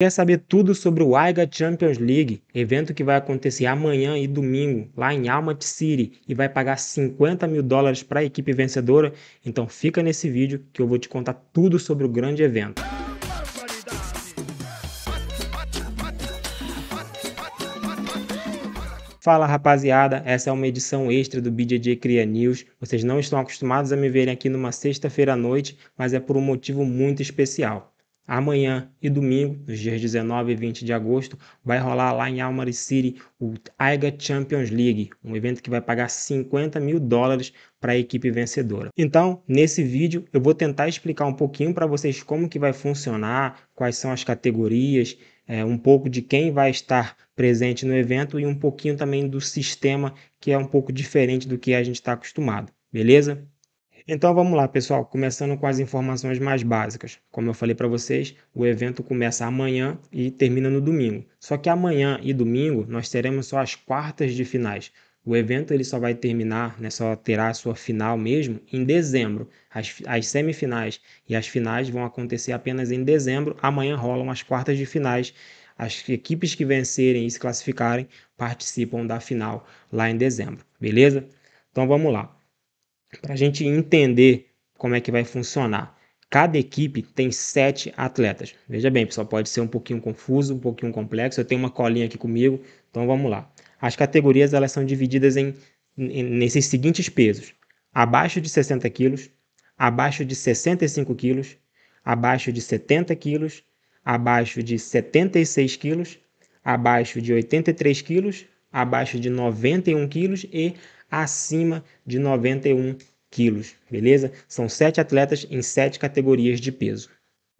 Quer saber tudo sobre o AIGA Champions League, evento que vai acontecer amanhã e domingo lá em Almaty City e vai pagar 50 mil dólares para a equipe vencedora? Então fica nesse vídeo que eu vou te contar tudo sobre o grande evento. Fala rapaziada, essa é uma edição extra do BJJ Cria News. Vocês não estão acostumados a me verem aqui numa sexta-feira à noite, mas é por um motivo muito especial. Amanhã e domingo, nos dias 19 e 20 de agosto, vai rolar lá em Almaty City o AIGA Champions League, um evento que vai pagar 50 mil dólares para a equipe vencedora. Então, nesse vídeo, eu vou tentar explicar um pouquinho para vocês como que vai funcionar, quais são as categorias, é, um pouco de quem vai estar presente no evento e um pouquinho também do sistema que é um pouco diferente do que a gente está acostumado, beleza? Então vamos lá, pessoal, começando com as informações mais básicas. Como eu falei para vocês, o evento começa amanhã e termina no domingo. Só que amanhã e domingo nós teremos só as quartas de finais. O evento ele só vai terminar, né, só terá a sua final mesmo em dezembro. As, as semifinais e as finais vão acontecer apenas em dezembro. Amanhã rolam as quartas de finais. As equipes que vencerem e se classificarem participam da final lá em dezembro, beleza? Então vamos lá para a gente entender como é que vai funcionar. Cada equipe tem sete atletas. Veja bem, pessoal, pode ser um pouquinho confuso, um pouquinho complexo. Eu tenho uma colinha aqui comigo, então vamos lá. As categorias elas são divididas em, em nesses seguintes pesos: abaixo de 60 quilos, abaixo de 65 quilos, abaixo de 70 quilos, abaixo de 76 quilos, abaixo de 83 quilos, abaixo de 91 quilos e acima de 91 quilos, beleza? São sete atletas em sete categorias de peso.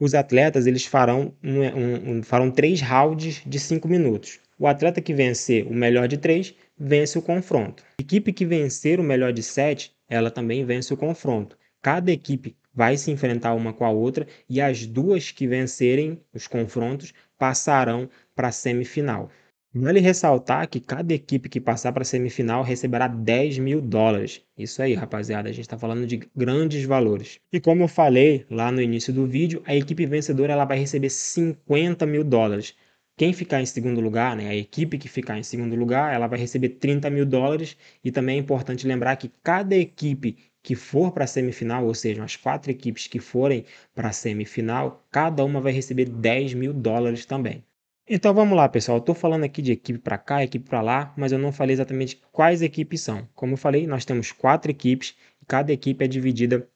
Os atletas eles farão, um, um, um, farão três rounds de cinco minutos. O atleta que vencer o melhor de três vence o confronto. A equipe que vencer o melhor de sete, ela também vence o confronto. Cada equipe vai se enfrentar uma com a outra e as duas que vencerem os confrontos passarão para a semifinal. Vale ressaltar que cada equipe que passar para a semifinal receberá 10 mil dólares. Isso aí, rapaziada, a gente está falando de grandes valores. E como eu falei lá no início do vídeo, a equipe vencedora ela vai receber 50 mil dólares. Quem ficar em segundo lugar, né, a equipe que ficar em segundo lugar, ela vai receber 30 mil dólares. E também é importante lembrar que cada equipe que for para a semifinal, ou seja, as quatro equipes que forem para a semifinal, cada uma vai receber 10 mil dólares também. Então vamos lá, pessoal. estou falando aqui de equipe para cá, equipe para lá, mas eu não falei exatamente quais equipes são. Como eu falei, nós temos quatro equipes e cada equipe é dividida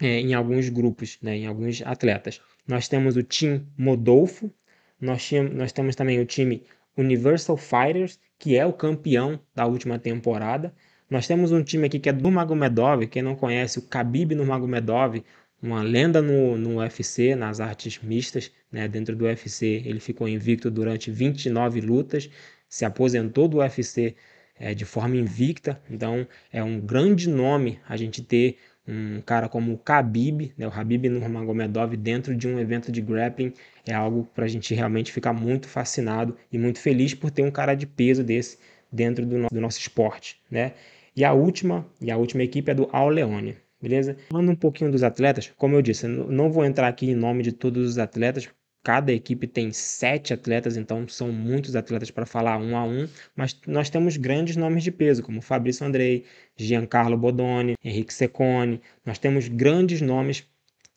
é, em alguns grupos, né, em alguns atletas. Nós temos o time Modolfo, nós, nós temos também o time Universal Fighters, que é o campeão da última temporada. Nós temos um time aqui que é do Magomedov, quem não conhece, o Khabib Nurmagomedov, uma lenda no, no UFC, nas artes mistas, né? dentro do UFC ele ficou invicto durante 29 lutas, se aposentou do UFC é, de forma invicta, então é um grande nome a gente ter um cara como o Khabib, né, o Khabib Nurmagomedov dentro de um evento de grappling é algo para a gente realmente ficar muito fascinado e muito feliz por ter um cara de peso desse dentro do, no do nosso esporte, né? E a última e a última equipe é do Al beleza? Falando um pouquinho dos atletas, como eu disse, eu não vou entrar aqui em nome de todos os atletas, cada equipe tem sete atletas, então são muitos atletas para falar um a um, mas nós temos grandes nomes de peso, como Fabrício Andrei, Giancarlo Bodoni, Henrique Secone, nós temos grandes nomes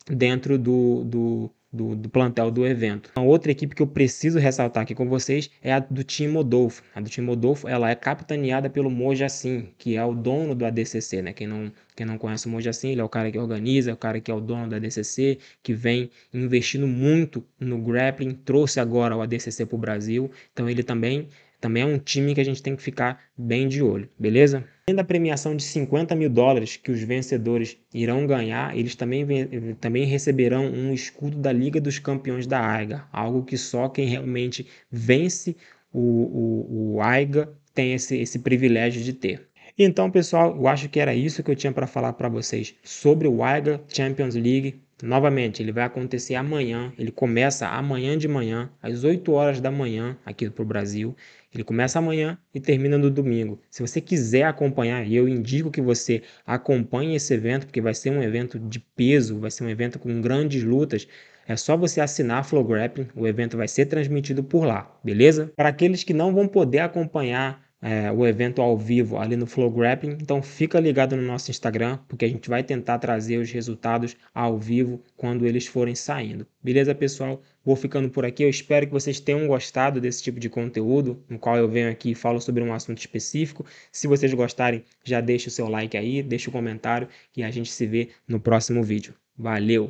dentro do, do, do, do, plantel do evento. Uma outra equipe que eu preciso ressaltar aqui com vocês é a do time Odolfo. A do time Odolfo ela é capitaneada pelo Mojacin, que é o dono do ADCC. Né? Quem, não, quem não conhece o Mojacin, ele é o cara que organiza, é o cara que é o dono do ADCC, que vem investindo muito no grappling, trouxe agora o ADCC para o Brasil. Então ele também, também é um time que a gente tem que ficar bem de olho, beleza? Além da premiação de 50 mil dólares que os vencedores irão ganhar, eles também, também receberão um escudo da Liga dos Campeões da AIGA, algo que só quem realmente vence o, o, o AIGA tem esse, esse privilégio de ter. Então, pessoal, eu acho que era isso que eu tinha para falar para vocês sobre o Iga Champions League. Novamente, ele vai acontecer amanhã. Ele começa amanhã de manhã, às 8 horas da manhã, aqui para o Brasil. Ele começa amanhã e termina no domingo. Se você quiser acompanhar, e eu indico que você acompanhe esse evento, porque vai ser um evento de peso, vai ser um evento com grandes lutas. É só você assinar a Flow Grappling, o evento vai ser transmitido por lá, beleza? Para aqueles que não vão poder acompanhar é, o evento ao vivo ali no Flow Grappling. Então fica ligado no nosso Instagram, porque a gente vai tentar trazer os resultados ao vivo quando eles forem saindo. Beleza, pessoal? Vou ficando por aqui. Eu espero que vocês tenham gostado desse tipo de conteúdo, no qual eu venho aqui e falo sobre um assunto específico. Se vocês gostarem, já deixa o seu like aí, deixa o um comentário e a gente se vê no próximo vídeo. Valeu!